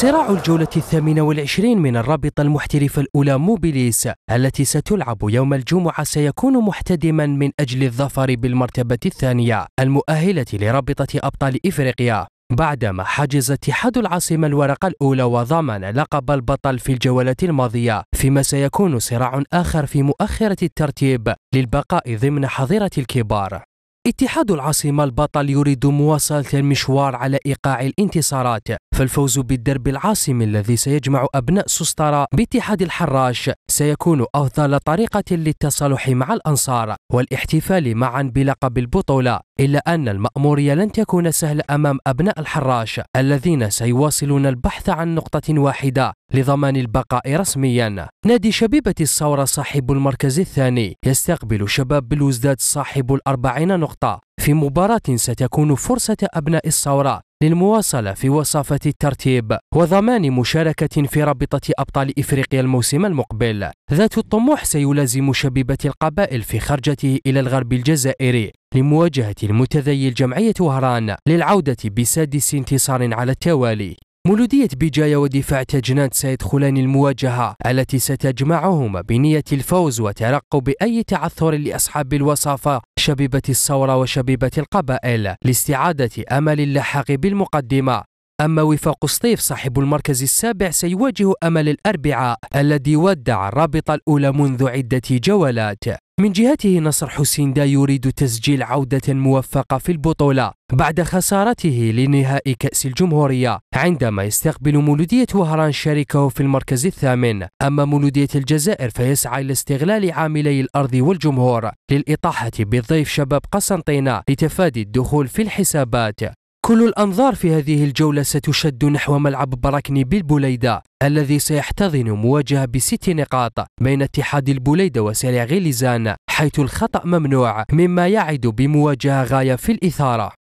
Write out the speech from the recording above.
صراع الجولة الثامنة والعشرين من الرابطة المحترفة الأولى موبيليس التي ستلعب يوم الجمعة سيكون محتدما من أجل الظفر بالمرتبة الثانية المؤهلة لرابطة أبطال إفريقيا بعدما حجز اتحاد العاصمة الورقة الأولى وضمن لقب البطل في الجولة الماضية فيما سيكون صراع آخر في مؤخرة الترتيب للبقاء ضمن حظيرة الكبار اتحاد العاصمة البطل يريد مواصلة المشوار على إيقاع الانتصارات فالفوز بالدرب العاصم الذي سيجمع أبناء سسطرة باتحاد الحراش سيكون أفضل طريقة للتصالح مع الأنصار والاحتفال معا بلقب البطولة إلا أن المأمورية لن تكون سهلة أمام أبناء الحراش الذين سيواصلون البحث عن نقطة واحدة لضمان البقاء رسميا نادي شبيبة الثورة صاحب المركز الثاني يستقبل شباب بلوزداد صاحب الأربعين نقطة في مباراة ستكون فرصة أبناء الثورة للمواصلة في وصافة الترتيب وضمان مشاركة في رابطة أبطال إفريقيا الموسم المقبل ذات الطموح سيلازم شبيبة القبائل في خرجته إلى الغرب الجزائري لمواجهة المتذيل جمعية وهران للعودة بسادس انتصار على التوالي مولودية بجاية ودفاع تجنان سيدخلان المواجهة التي ستجمعهما بنية الفوز وترقب أي تعثر لأصحاب الوصافة شبيبة الثورة وشبيبة القبائل لاستعادة أمل اللحاق بالمقدمة أما وفاق سطيف صاحب المركز السابع سيواجه أمل الأربعاء الذي ودع الرابطة الأولى منذ عدة جولات من جهته نصر حسين دا يريد تسجيل عودة موفقة في البطولة بعد خسارته لنهائي كأس الجمهورية عندما يستقبل مولودية وهران شريكه في المركز الثامن أما مولودية الجزائر فيسعى إلى استغلال عاملي الأرض والجمهور للإطاحة بالضيف شباب قسنطينة لتفادي الدخول في الحسابات كل الأنظار في هذه الجولة ستشد نحو ملعب براكني بالبوليدة الذي سيحتضن مواجهة بست نقاط بين اتحاد البوليدة وسريع غليزان حيث الخطأ ممنوع مما يعد بمواجهة غاية في الإثارة